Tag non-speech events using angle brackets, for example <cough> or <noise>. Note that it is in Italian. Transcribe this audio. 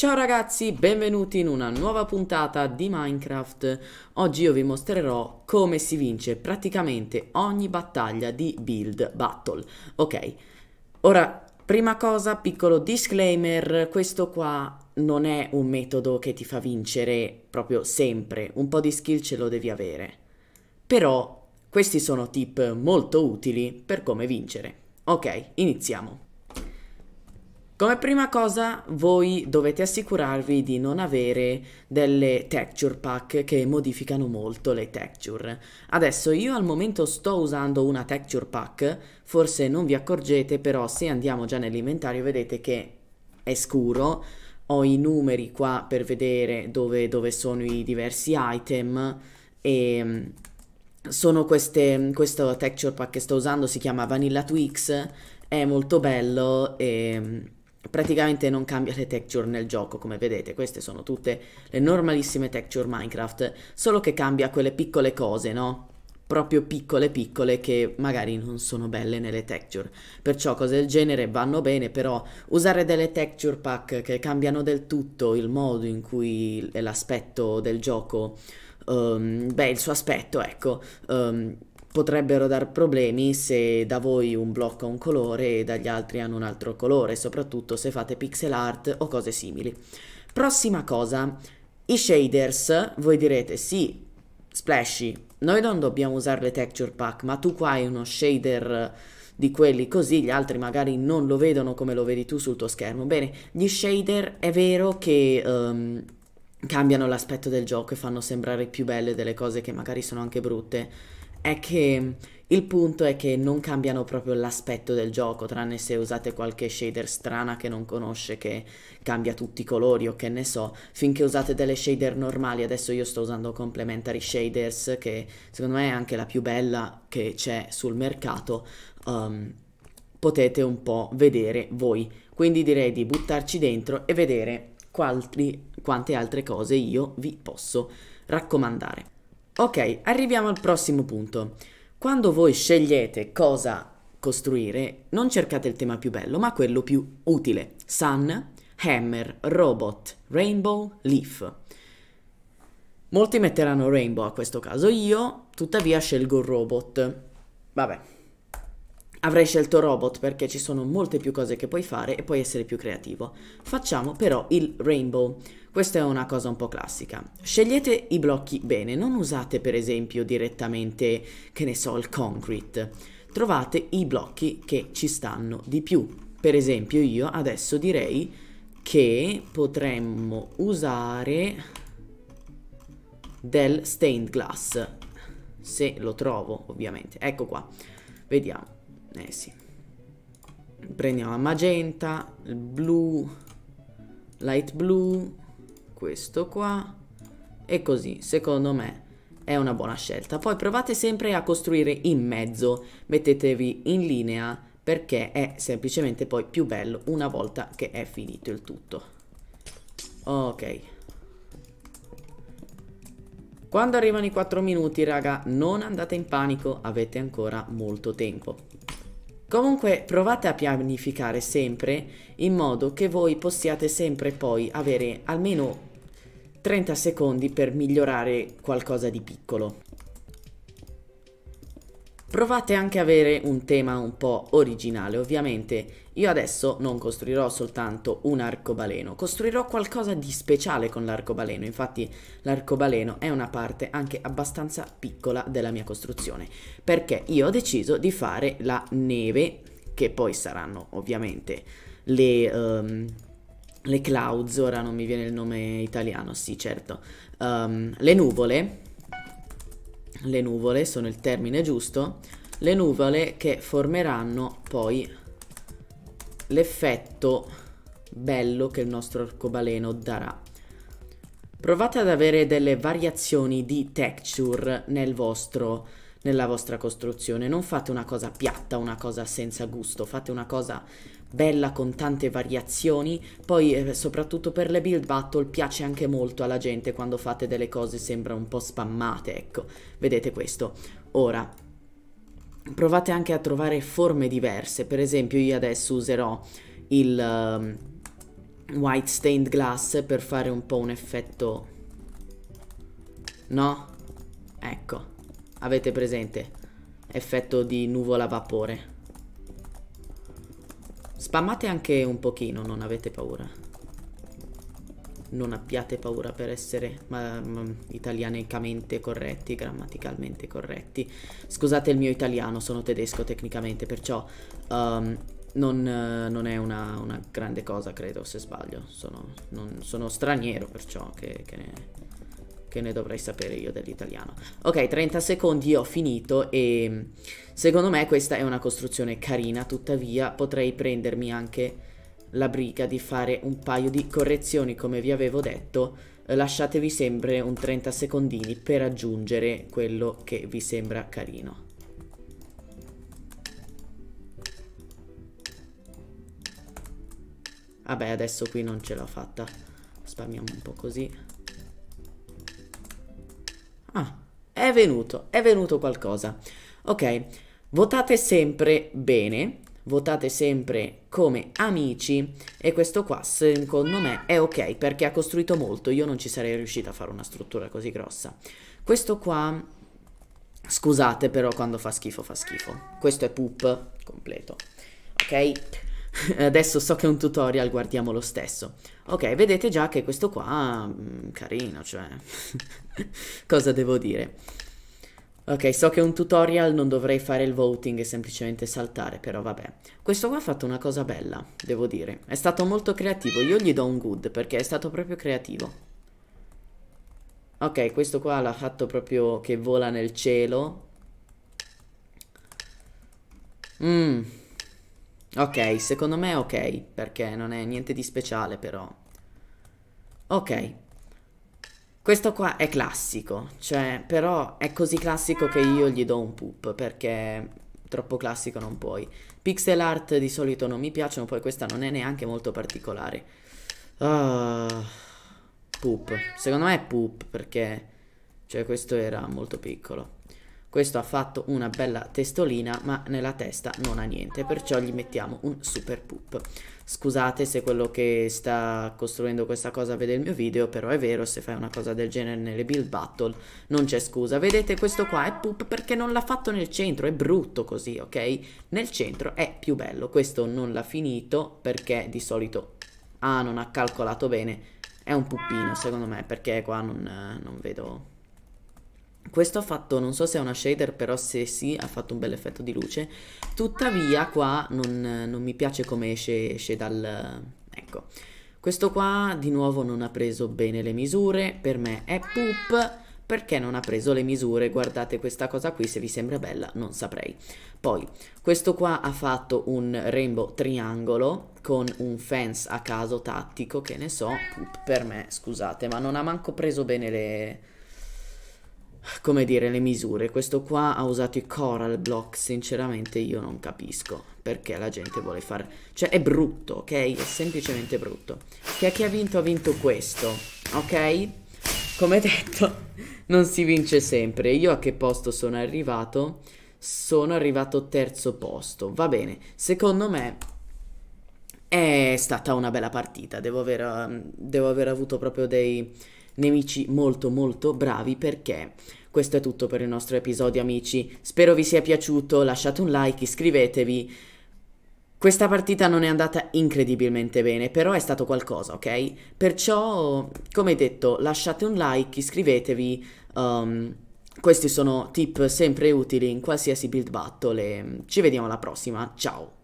Ciao ragazzi, benvenuti in una nuova puntata di Minecraft. Oggi io vi mostrerò come si vince praticamente ogni battaglia di build battle. Ok, ora prima cosa, piccolo disclaimer, questo qua non è un metodo che ti fa vincere proprio sempre, un po' di skill ce lo devi avere. Però questi sono tip molto utili per come vincere. Ok, iniziamo. Come prima cosa voi dovete assicurarvi di non avere delle texture pack che modificano molto le texture. Adesso io al momento sto usando una texture pack, forse non vi accorgete però se andiamo già nell'inventario vedete che è scuro, ho i numeri qua per vedere dove, dove sono i diversi item e mm, sono queste, questo texture pack che sto usando si chiama Vanilla Twix, è molto bello e mm, praticamente non cambia le texture nel gioco come vedete queste sono tutte le normalissime texture Minecraft solo che cambia quelle piccole cose no? proprio piccole piccole che magari non sono belle nelle texture perciò cose del genere vanno bene però usare delle texture pack che cambiano del tutto il modo in cui l'aspetto del gioco um, beh il suo aspetto ecco um, potrebbero dar problemi se da voi un blocco ha un colore e dagli altri hanno un altro colore, soprattutto se fate pixel art o cose simili. Prossima cosa, i shaders, voi direte sì, splashy, noi non dobbiamo usare le texture pack, ma tu qua hai uno shader di quelli così gli altri magari non lo vedono come lo vedi tu sul tuo schermo. Bene, gli shader è vero che um, cambiano l'aspetto del gioco e fanno sembrare più belle delle cose che magari sono anche brutte è che il punto è che non cambiano proprio l'aspetto del gioco, tranne se usate qualche shader strana che non conosce, che cambia tutti i colori o che ne so, finché usate delle shader normali, adesso io sto usando Complementary Shaders, che secondo me è anche la più bella che c'è sul mercato, um, potete un po' vedere voi. Quindi direi di buttarci dentro e vedere quanti, quante altre cose io vi posso raccomandare. Ok, arriviamo al prossimo punto. Quando voi scegliete cosa costruire, non cercate il tema più bello, ma quello più utile. Sun, Hammer, Robot, Rainbow, Leaf. Molti metteranno Rainbow a questo caso, io tuttavia scelgo Robot. Vabbè, Avrei scelto robot perché ci sono molte più cose che puoi fare e puoi essere più creativo. Facciamo però il rainbow. Questa è una cosa un po' classica. Scegliete i blocchi bene, non usate per esempio direttamente, che ne so, il concrete. Trovate i blocchi che ci stanno di più. Per esempio io adesso direi che potremmo usare del stained glass. Se lo trovo, ovviamente. Ecco qua. Vediamo eh sì. Prendiamo la magenta, il blu, light blu, questo qua e così, secondo me è una buona scelta. Poi provate sempre a costruire in mezzo, mettetevi in linea perché è semplicemente poi più bello una volta che è finito il tutto. Ok. Quando arrivano i 4 minuti, raga, non andate in panico, avete ancora molto tempo. Comunque provate a pianificare sempre in modo che voi possiate sempre poi avere almeno 30 secondi per migliorare qualcosa di piccolo. Provate anche a avere un tema un po' originale, ovviamente io adesso non costruirò soltanto un arcobaleno, costruirò qualcosa di speciale con l'arcobaleno, infatti l'arcobaleno è una parte anche abbastanza piccola della mia costruzione, perché io ho deciso di fare la neve, che poi saranno ovviamente le... Um, le clouds, ora non mi viene il nome italiano, sì certo, um, le nuvole, le nuvole sono il termine giusto, le nuvole che formeranno poi l'effetto bello che il nostro arcobaleno darà. Provate ad avere delle variazioni di texture nel vostro, nella vostra costruzione. Non fate una cosa piatta, una cosa senza gusto, fate una cosa bella con tante variazioni. Poi, eh, soprattutto per le build battle, piace anche molto alla gente quando fate delle cose sembra un po' spammate. Ecco, vedete questo. Ora, provate anche a trovare forme diverse, per esempio io adesso userò il um, white stained glass per fare un po' un effetto, no? Ecco, avete presente, effetto di nuvola vapore. Spammate anche un pochino, non avete paura non abbiate paura per essere ma, ma, italianicamente corretti, grammaticalmente corretti. Scusate il mio italiano, sono tedesco tecnicamente, perciò um, non, non, è una, una, grande cosa, credo, se sbaglio. Sono, non, sono straniero, perciò che, che, ne, che, ne, dovrei sapere io dell'italiano. Ok, 30 secondi, ho finito e secondo me questa è una costruzione carina, tuttavia potrei prendermi anche la briga di fare un paio di correzioni come vi avevo detto lasciatevi sempre un 30 secondini per aggiungere quello che vi sembra carino vabbè adesso qui non ce l'ho fatta spammiamo un po' così ah è venuto è venuto qualcosa ok votate sempre bene votate sempre come amici e questo qua secondo me è ok perché ha costruito molto, io non ci sarei riuscita a fare una struttura così grossa. Questo qua, scusate però quando fa schifo fa schifo, questo è poop completo, ok? <laughs> Adesso so che è un tutorial, guardiamo lo stesso. Ok, vedete già che questo qua, mh, mm, carino, cioè, <laughs> cosa devo dire? Ok, so che un tutorial non dovrei fare il voting e semplicemente saltare, però vabbè. Questo qua ha fatto una cosa bella, devo dire. È stato molto creativo, io gli do un good perché è stato proprio creativo. Ok, questo qua l'ha fatto proprio che vola nel cielo. Mm. Ok, secondo me è ok, perché non è niente di speciale però. Ok. Questo qua è classico, cioè, però è così classico che io gli do un poop, perché troppo classico non puoi. Pixel art di solito non mi piacciono, poi questa non è neanche molto particolare. Uh, poop. Secondo me è poop, perché... Cioè, questo era molto piccolo. Questo ha fatto una bella testolina ma nella testa non ha niente perciò gli mettiamo un super poop. Scusate se quello che sta costruendo questa cosa vede il mio video però è vero se fai una cosa del genere nelle build battle non c'è scusa. Vedete questo qua è poop perché non l'ha fatto nel centro è brutto così ok? Nel centro è più bello questo non l'ha finito perché di solito ah non ha calcolato bene è un puppino secondo me perché qua non, non vedo questo ha fatto, non so se è una shader, però se sì, ha fatto un bel effetto di luce. Tuttavia qua non, non mi piace come esce, esce dal... ecco. Questo qua di nuovo non ha preso bene le misure, per me è poop perché non ha preso le misure, guardate questa cosa qui, se vi sembra bella non saprei. Poi, questo qua ha fatto un rainbow triangolo con un fence a caso tattico, che ne so, poop per me, scusate, ma non ha manco preso bene le, come dire, le misure. Questo qua ha usato i coral block, sinceramente io non capisco perché la gente vuole fare... Cioè è brutto, ok? È semplicemente brutto. Che chi ha vinto ha vinto questo, ok? Come detto, non si vince sempre. Io a che posto sono arrivato? Sono arrivato terzo posto. Va bene, secondo me... È stata una bella partita, devo aver, devo aver avuto proprio dei nemici molto molto bravi perché questo è tutto per il nostro episodio amici, spero vi sia piaciuto, lasciate un like, iscrivetevi. Questa partita non è andata incredibilmente bene, però è stato qualcosa, ok? Perciò, come detto, lasciate un like, iscrivetevi. Um, questi sono tip sempre utili in qualsiasi build battle e ci vediamo alla prossima, ciao!